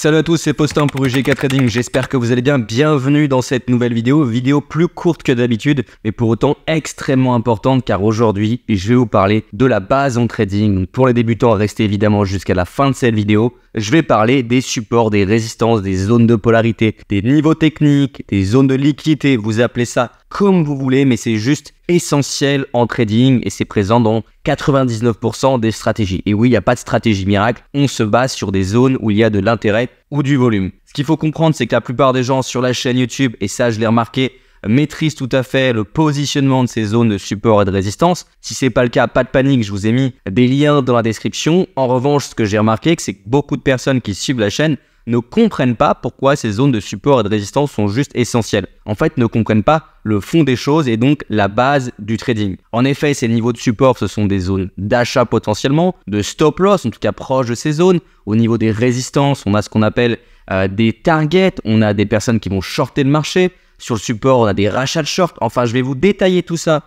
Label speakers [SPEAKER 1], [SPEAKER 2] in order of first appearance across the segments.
[SPEAKER 1] Salut à tous, c'est Postin pour UGK Trading, j'espère que vous allez bien, bienvenue dans cette nouvelle vidéo, vidéo plus courte que d'habitude, mais pour autant extrêmement importante car aujourd'hui je vais vous parler de la base en trading. Pour les débutants, restez évidemment jusqu'à la fin de cette vidéo, je vais parler des supports, des résistances, des zones de polarité, des niveaux techniques, des zones de liquidité, vous appelez ça comme vous voulez, mais c'est juste essentiel en trading et c'est présent dans 99% des stratégies. Et oui, il n'y a pas de stratégie miracle, on se base sur des zones où il y a de l'intérêt ou du volume. Ce qu'il faut comprendre, c'est que la plupart des gens sur la chaîne YouTube, et ça je l'ai remarqué, maîtrisent tout à fait le positionnement de ces zones de support et de résistance. Si c'est pas le cas, pas de panique, je vous ai mis des liens dans la description. En revanche, ce que j'ai remarqué, c'est que beaucoup de personnes qui suivent la chaîne ne comprennent pas pourquoi ces zones de support et de résistance sont juste essentielles. En fait, ne comprennent pas le fond des choses et donc la base du trading. En effet, ces niveaux de support, ce sont des zones d'achat potentiellement, de stop loss, en tout cas proche de ces zones. Au niveau des résistances, on a ce qu'on appelle euh, des targets, on a des personnes qui vont shorter le marché. Sur le support, on a des rachats de short. Enfin, je vais vous détailler tout ça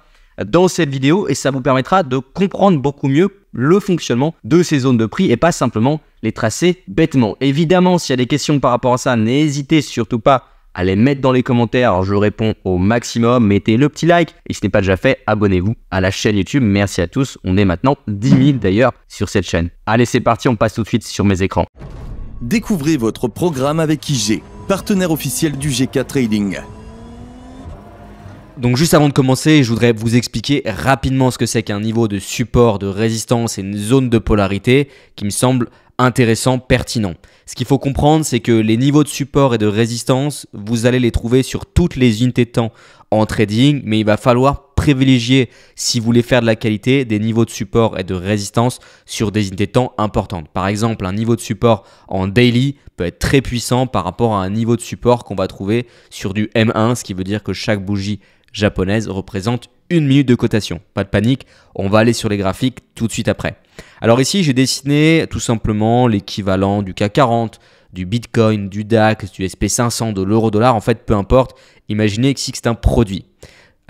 [SPEAKER 1] dans cette vidéo et ça vous permettra de comprendre beaucoup mieux le fonctionnement de ces zones de prix et pas simplement les tracer bêtement. Évidemment, s'il y a des questions par rapport à ça, n'hésitez surtout pas à les mettre dans les commentaires, je réponds au maximum, mettez le petit like et si ce n'est pas déjà fait, abonnez-vous à la chaîne YouTube. Merci à tous, on est maintenant 10 000 d'ailleurs sur cette chaîne. Allez, c'est parti, on passe tout de suite sur mes écrans. Découvrez votre programme avec IG, partenaire officiel du GK Trading. Donc juste avant de commencer, je voudrais vous expliquer rapidement ce que c'est qu'un niveau de support, de résistance et une zone de polarité qui me semble intéressant, pertinent. Ce qu'il faut comprendre, c'est que les niveaux de support et de résistance, vous allez les trouver sur toutes les unités de temps en trading, mais il va falloir privilégier, si vous voulez faire de la qualité, des niveaux de support et de résistance sur des unités de temps importantes. Par exemple, un niveau de support en daily peut être très puissant par rapport à un niveau de support qu'on va trouver sur du M1, ce qui veut dire que chaque bougie japonaise représente une minute de cotation. Pas de panique, on va aller sur les graphiques tout de suite après. Alors ici, j'ai dessiné tout simplement l'équivalent du CAC 40, du Bitcoin, du DAX, du SP500, de l'euro-dollar, en fait, peu importe. Imaginez que c'est un produit.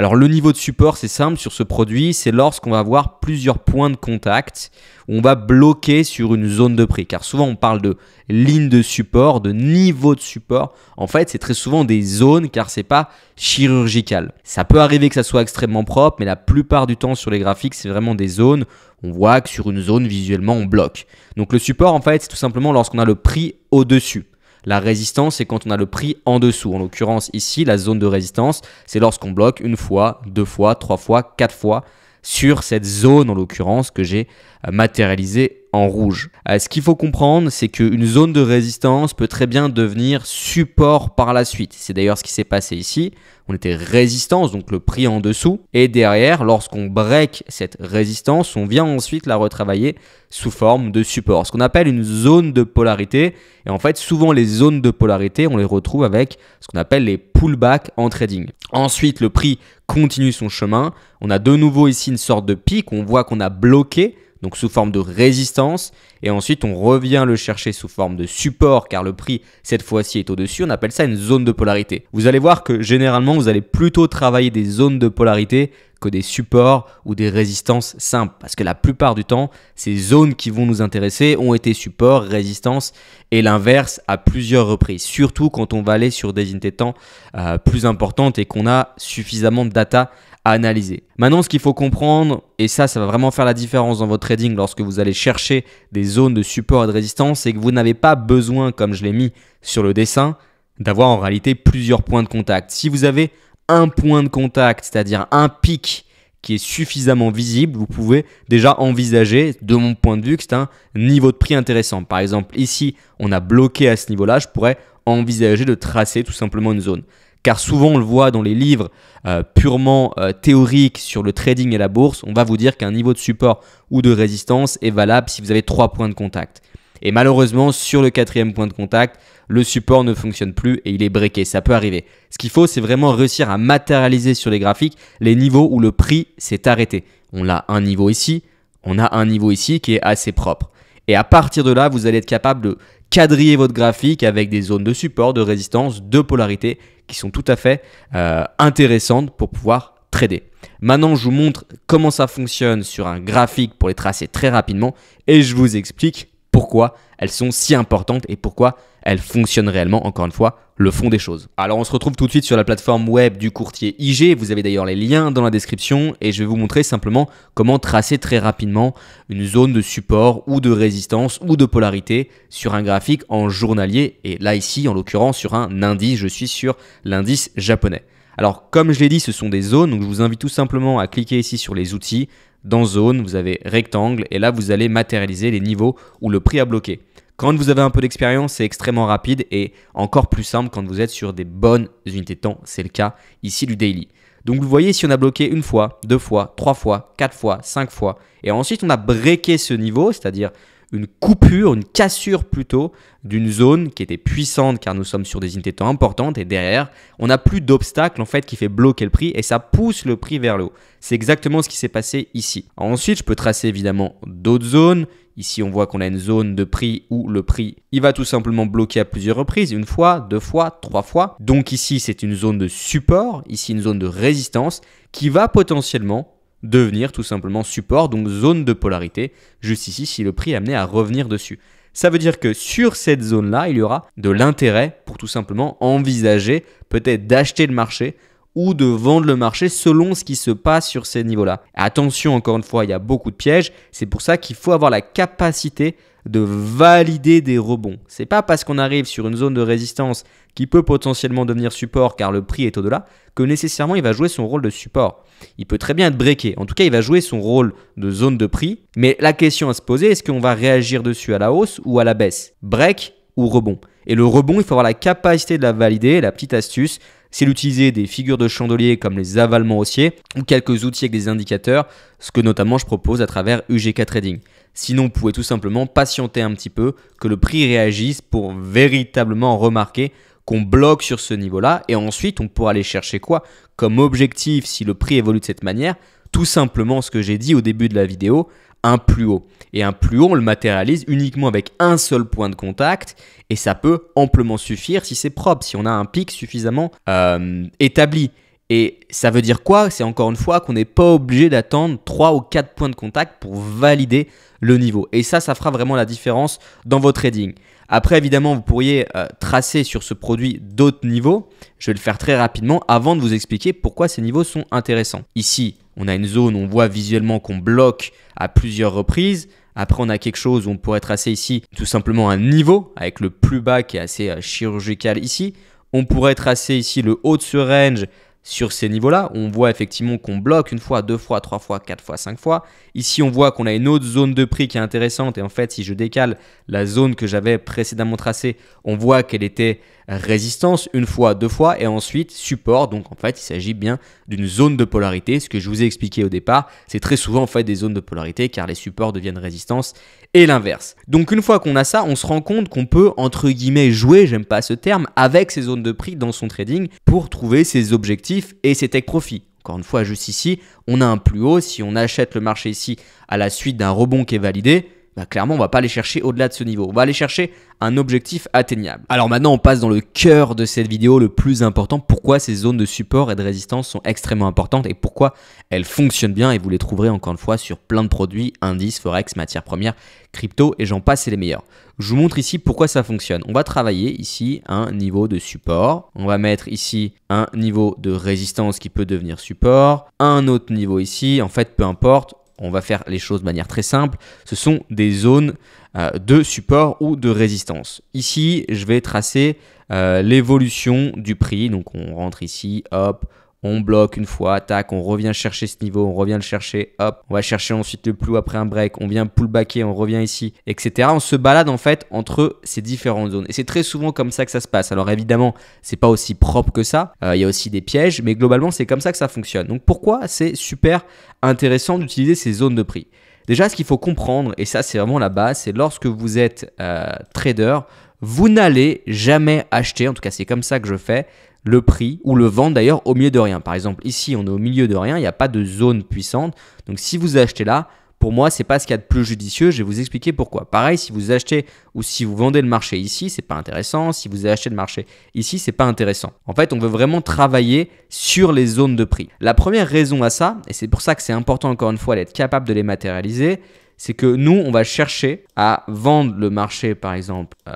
[SPEAKER 1] Alors le niveau de support, c'est simple sur ce produit, c'est lorsqu'on va avoir plusieurs points de contact, où on va bloquer sur une zone de prix. Car souvent on parle de ligne de support, de niveau de support. En fait, c'est très souvent des zones car c'est pas chirurgical. Ça peut arriver que ça soit extrêmement propre, mais la plupart du temps sur les graphiques, c'est vraiment des zones. On voit que sur une zone, visuellement, on bloque. Donc le support, en fait, c'est tout simplement lorsqu'on a le prix au-dessus. La résistance, c'est quand on a le prix en dessous. En l'occurrence, ici, la zone de résistance, c'est lorsqu'on bloque une fois, deux fois, trois fois, quatre fois sur cette zone, en l'occurrence, que j'ai euh, matérialisée rouge. Euh, ce qu'il faut comprendre, c'est qu'une zone de résistance peut très bien devenir support par la suite. C'est d'ailleurs ce qui s'est passé ici. On était résistance, donc le prix en dessous. Et derrière, lorsqu'on break cette résistance, on vient ensuite la retravailler sous forme de support. Ce qu'on appelle une zone de polarité. Et en fait, souvent les zones de polarité, on les retrouve avec ce qu'on appelle les pullbacks en trading. Ensuite, le prix continue son chemin. On a de nouveau ici une sorte de pic. On voit qu'on a bloqué donc sous forme de résistance, et ensuite on revient le chercher sous forme de support, car le prix cette fois-ci est au-dessus, on appelle ça une zone de polarité. Vous allez voir que généralement vous allez plutôt travailler des zones de polarité que des supports ou des résistances simples, parce que la plupart du temps, ces zones qui vont nous intéresser ont été supports, résistances, et l'inverse à plusieurs reprises, surtout quand on va aller sur des unités temps euh, plus importantes et qu'on a suffisamment de data analyser. Maintenant, ce qu'il faut comprendre, et ça, ça va vraiment faire la différence dans votre trading lorsque vous allez chercher des zones de support et de résistance, c'est que vous n'avez pas besoin, comme je l'ai mis sur le dessin, d'avoir en réalité plusieurs points de contact. Si vous avez un point de contact, c'est-à-dire un pic qui est suffisamment visible, vous pouvez déjà envisager, de mon point de vue, que c'est un niveau de prix intéressant. Par exemple, ici, on a bloqué à ce niveau-là, je pourrais envisager de tracer tout simplement une zone. Car souvent, on le voit dans les livres euh, purement euh, théoriques sur le trading et la bourse, on va vous dire qu'un niveau de support ou de résistance est valable si vous avez trois points de contact. Et malheureusement, sur le quatrième point de contact, le support ne fonctionne plus et il est breaké. Ça peut arriver. Ce qu'il faut, c'est vraiment réussir à matérialiser sur les graphiques les niveaux où le prix s'est arrêté. On a un niveau ici, on a un niveau ici qui est assez propre. Et à partir de là, vous allez être capable de quadriller votre graphique avec des zones de support, de résistance, de polarité qui sont tout à fait euh, intéressantes pour pouvoir trader. Maintenant, je vous montre comment ça fonctionne sur un graphique pour les tracer très rapidement et je vous explique pourquoi elles sont si importantes et pourquoi elles fonctionnent réellement, encore une fois, le fond des choses. Alors on se retrouve tout de suite sur la plateforme web du courtier IG, vous avez d'ailleurs les liens dans la description et je vais vous montrer simplement comment tracer très rapidement une zone de support ou de résistance ou de polarité sur un graphique en journalier et là ici en l'occurrence sur un indice, je suis sur l'indice japonais. Alors comme je l'ai dit, ce sont des zones, donc je vous invite tout simplement à cliquer ici sur les outils, dans zone, vous avez rectangle et là, vous allez matérialiser les niveaux où le prix a bloqué. Quand vous avez un peu d'expérience, c'est extrêmement rapide et encore plus simple quand vous êtes sur des bonnes unités de temps. C'est le cas ici du daily. Donc vous voyez si on a bloqué une fois, deux fois, trois fois, quatre fois, cinq fois. Et ensuite on a breaké ce niveau, c'est-à-dire une coupure, une cassure plutôt d'une zone qui était puissante car nous sommes sur des unités temps importantes et derrière, on n'a plus d'obstacle en fait qui fait bloquer le prix et ça pousse le prix vers le haut. C'est exactement ce qui s'est passé ici. Ensuite, je peux tracer évidemment d'autres zones. Ici, on voit qu'on a une zone de prix où le prix, il va tout simplement bloquer à plusieurs reprises, une fois, deux fois, trois fois. Donc ici, c'est une zone de support, ici une zone de résistance qui va potentiellement devenir tout simplement support, donc zone de polarité, juste ici si le prix est amené à revenir dessus. Ça veut dire que sur cette zone-là, il y aura de l'intérêt pour tout simplement envisager peut-être d'acheter le marché ou de vendre le marché selon ce qui se passe sur ces niveaux-là. Attention, encore une fois, il y a beaucoup de pièges. C'est pour ça qu'il faut avoir la capacité de valider des rebonds. C'est pas parce qu'on arrive sur une zone de résistance qui peut potentiellement devenir support car le prix est au-delà que nécessairement il va jouer son rôle de support. Il peut très bien être breaké. En tout cas, il va jouer son rôle de zone de prix. Mais la question à se poser, est-ce qu'on va réagir dessus à la hausse ou à la baisse Break ou rebond Et le rebond, il faut avoir la capacité de la valider. La petite astuce, c'est l'utiliser des figures de chandelier comme les avalements haussiers ou quelques outils avec des indicateurs, ce que notamment je propose à travers UGK Trading. Sinon, vous pouvez tout simplement patienter un petit peu que le prix réagisse pour véritablement remarquer qu'on bloque sur ce niveau-là et ensuite on pourra aller chercher quoi comme objectif si le prix évolue de cette manière tout simplement ce que j'ai dit au début de la vidéo, un plus haut. Et un plus haut, on le matérialise uniquement avec un seul point de contact, et ça peut amplement suffire si c'est propre, si on a un pic suffisamment euh, établi. Et ça veut dire quoi C'est encore une fois qu'on n'est pas obligé d'attendre trois ou quatre points de contact pour valider le niveau. Et ça, ça fera vraiment la différence dans votre trading. Après, évidemment, vous pourriez euh, tracer sur ce produit d'autres niveaux. Je vais le faire très rapidement avant de vous expliquer pourquoi ces niveaux sont intéressants. Ici, on a une zone où on voit visuellement qu'on bloque à plusieurs reprises. Après, on a quelque chose où on pourrait tracer ici tout simplement un niveau, avec le plus bas qui est assez euh, chirurgical ici. On pourrait tracer ici le haut de ce range sur ces niveaux-là. On voit effectivement qu'on bloque une fois, deux fois, trois fois, quatre fois, cinq fois. Ici, on voit qu'on a une autre zone de prix qui est intéressante. Et en fait, si je décale la zone que j'avais précédemment tracée, on voit qu'elle était résistance une fois, deux fois, et ensuite support. Donc en fait, il s'agit bien d'une zone de polarité. Ce que je vous ai expliqué au départ, c'est très souvent en fait des zones de polarité car les supports deviennent résistance et l'inverse. Donc une fois qu'on a ça, on se rend compte qu'on peut entre guillemets jouer, j'aime pas ce terme, avec ces zones de prix dans son trading pour trouver ses objectifs et ses tech profits. Encore une fois, juste ici, on a un plus haut. Si on achète le marché ici à la suite d'un rebond qui est validé, bah, clairement, on va pas aller chercher au-delà de ce niveau. On va aller chercher un objectif atteignable. Alors maintenant, on passe dans le cœur de cette vidéo, le plus important, pourquoi ces zones de support et de résistance sont extrêmement importantes et pourquoi elles fonctionnent bien. Et vous les trouverez encore une fois sur plein de produits, indices, forex, matières premières, crypto et j'en passe, c'est les meilleurs. Je vous montre ici pourquoi ça fonctionne. On va travailler ici un niveau de support. On va mettre ici un niveau de résistance qui peut devenir support, un autre niveau ici, en fait, peu importe on va faire les choses de manière très simple, ce sont des zones euh, de support ou de résistance. Ici, je vais tracer euh, l'évolution du prix. Donc on rentre ici, hop, on bloque une fois, attaque, on revient chercher ce niveau, on revient le chercher, hop, on va chercher ensuite le plus après un break, on vient pullbacker, on revient ici, etc. On se balade en fait entre ces différentes zones. Et c'est très souvent comme ça que ça se passe. Alors évidemment, c'est pas aussi propre que ça, euh, il y a aussi des pièges, mais globalement, c'est comme ça que ça fonctionne. Donc pourquoi c'est super intéressant d'utiliser ces zones de prix Déjà, ce qu'il faut comprendre, et ça c'est vraiment la base, c'est lorsque vous êtes euh, trader, vous n'allez jamais acheter, en tout cas c'est comme ça que je fais, le prix ou le vendre d'ailleurs au milieu de rien. Par exemple, ici, on est au milieu de rien, il n'y a pas de zone puissante. Donc, si vous achetez là, pour moi, c'est pas ce qu'il y a de plus judicieux. Je vais vous expliquer pourquoi. Pareil, si vous achetez ou si vous vendez le marché ici, ce n'est pas intéressant. Si vous achetez le marché ici, ce n'est pas intéressant. En fait, on veut vraiment travailler sur les zones de prix. La première raison à ça, et c'est pour ça que c'est important encore une fois d'être capable de les matérialiser, c'est que nous, on va chercher à vendre le marché, par exemple, euh,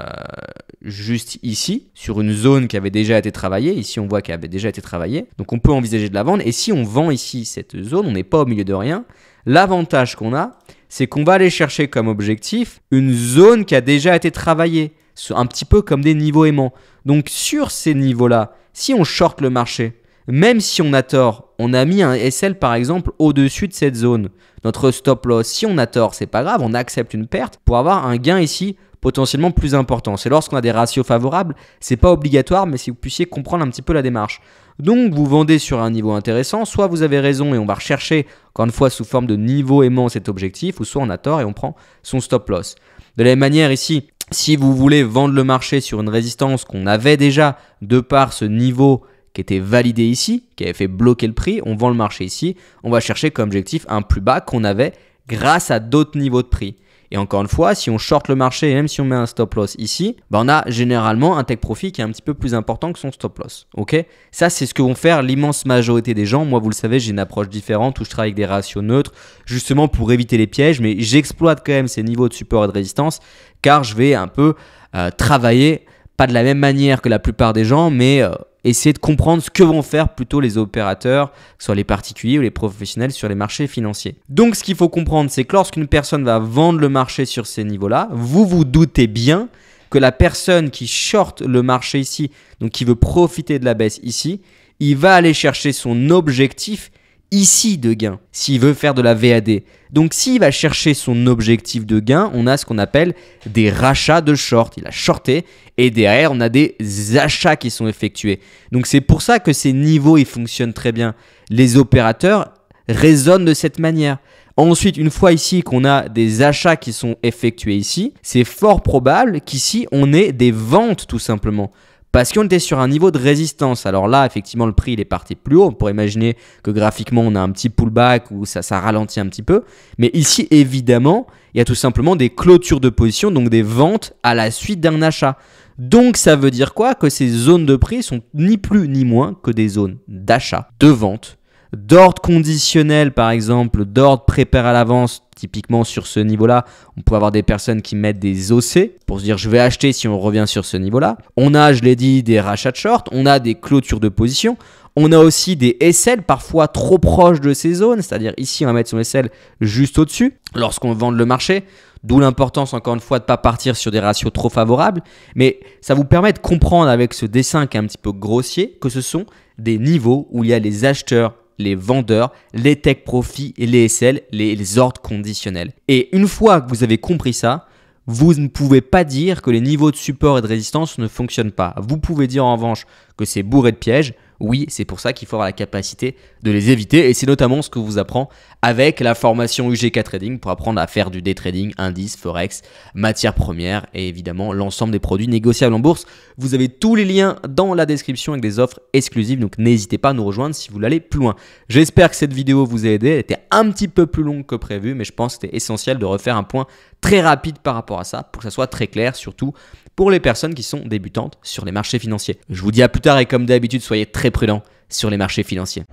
[SPEAKER 1] juste ici, sur une zone qui avait déjà été travaillée. Ici, on voit qu'elle avait déjà été travaillée. Donc, on peut envisager de la vendre. Et si on vend ici cette zone, on n'est pas au milieu de rien. L'avantage qu'on a, c'est qu'on va aller chercher comme objectif une zone qui a déjà été travaillée, un petit peu comme des niveaux aimants. Donc, sur ces niveaux-là, si on short le marché, même si on a tort, on a mis un SL par exemple au-dessus de cette zone. Notre stop loss, si on a tort, c'est pas grave, on accepte une perte pour avoir un gain ici potentiellement plus important. C'est lorsqu'on a des ratios favorables, c'est pas obligatoire, mais si vous puissiez comprendre un petit peu la démarche. Donc vous vendez sur un niveau intéressant, soit vous avez raison et on va rechercher, encore une fois, sous forme de niveau aimant cet objectif, ou soit on a tort et on prend son stop loss. De la même manière ici, si vous voulez vendre le marché sur une résistance qu'on avait déjà de par ce niveau qui était validé ici, qui avait fait bloquer le prix, on vend le marché ici, on va chercher comme objectif un plus bas qu'on avait grâce à d'autres niveaux de prix. Et encore une fois, si on short le marché, même si on met un stop loss ici, ben, on a généralement un take profit qui est un petit peu plus important que son stop loss. Ok Ça, c'est ce que vont faire l'immense majorité des gens. Moi, vous le savez, j'ai une approche différente où je travaille avec des ratios neutres, justement pour éviter les pièges, mais j'exploite quand même ces niveaux de support et de résistance, car je vais un peu euh, travailler, pas de la même manière que la plupart des gens, mais euh, essayer de comprendre ce que vont faire plutôt les opérateurs, que soit les particuliers ou les professionnels sur les marchés financiers. Donc ce qu'il faut comprendre, c'est que lorsqu'une personne va vendre le marché sur ces niveaux-là, vous vous doutez bien que la personne qui short le marché ici, donc qui veut profiter de la baisse ici, il va aller chercher son objectif ici de gain s'il veut faire de la VAD. Donc s'il va chercher son objectif de gain, on a ce qu'on appelle des rachats de short. Il a shorté et derrière on a des achats qui sont effectués. Donc c'est pour ça que ces niveaux ils fonctionnent très bien. Les opérateurs raisonnent de cette manière. Ensuite, une fois ici qu'on a des achats qui sont effectués ici, c'est fort probable qu'ici on ait des ventes tout simplement parce qu'on était sur un niveau de résistance. Alors là, effectivement, le prix il est parti plus haut. On pourrait imaginer que graphiquement, on a un petit pullback ou ça, ça ralentit un petit peu. Mais ici, évidemment, il y a tout simplement des clôtures de position, donc des ventes à la suite d'un achat. Donc ça veut dire quoi Que ces zones de prix sont ni plus ni moins que des zones d'achat, de vente d'ordre conditionnel, par exemple, d'ordre préparé à l'avance, typiquement sur ce niveau-là, on peut avoir des personnes qui mettent des OC pour se dire je vais acheter si on revient sur ce niveau-là. On a, je l'ai dit, des rachats de short, on a des clôtures de position, on a aussi des SL parfois trop proches de ces zones, c'est-à-dire ici on va mettre son SL juste au-dessus lorsqu'on vend le marché, d'où l'importance encore une fois de ne pas partir sur des ratios trop favorables, mais ça vous permet de comprendre avec ce dessin qui est un petit peu grossier que ce sont des niveaux où il y a les acheteurs les vendeurs, les tech profits et les SL, les, les ordres conditionnels. Et une fois que vous avez compris ça, vous ne pouvez pas dire que les niveaux de support et de résistance ne fonctionnent pas. Vous pouvez dire en revanche que c'est bourré de pièges, oui, c'est pour ça qu'il faut avoir la capacité de les éviter. Et c'est notamment ce que vous apprend avec la formation UGK Trading pour apprendre à faire du day trading, indices, forex, matières premières et évidemment l'ensemble des produits négociables en bourse. Vous avez tous les liens dans la description avec des offres exclusives. Donc n'hésitez pas à nous rejoindre si vous l'allez plus loin. J'espère que cette vidéo vous a aidé. Elle était un petit peu plus longue que prévu, mais je pense que c'était essentiel de refaire un point très rapide par rapport à ça, pour que ça soit très clair, surtout pour les personnes qui sont débutantes sur les marchés financiers. Je vous dis à plus tard et comme d'habitude, soyez très prudents sur les marchés financiers.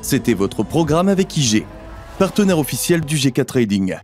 [SPEAKER 1] C'était votre programme avec IG, partenaire officiel du g Trading.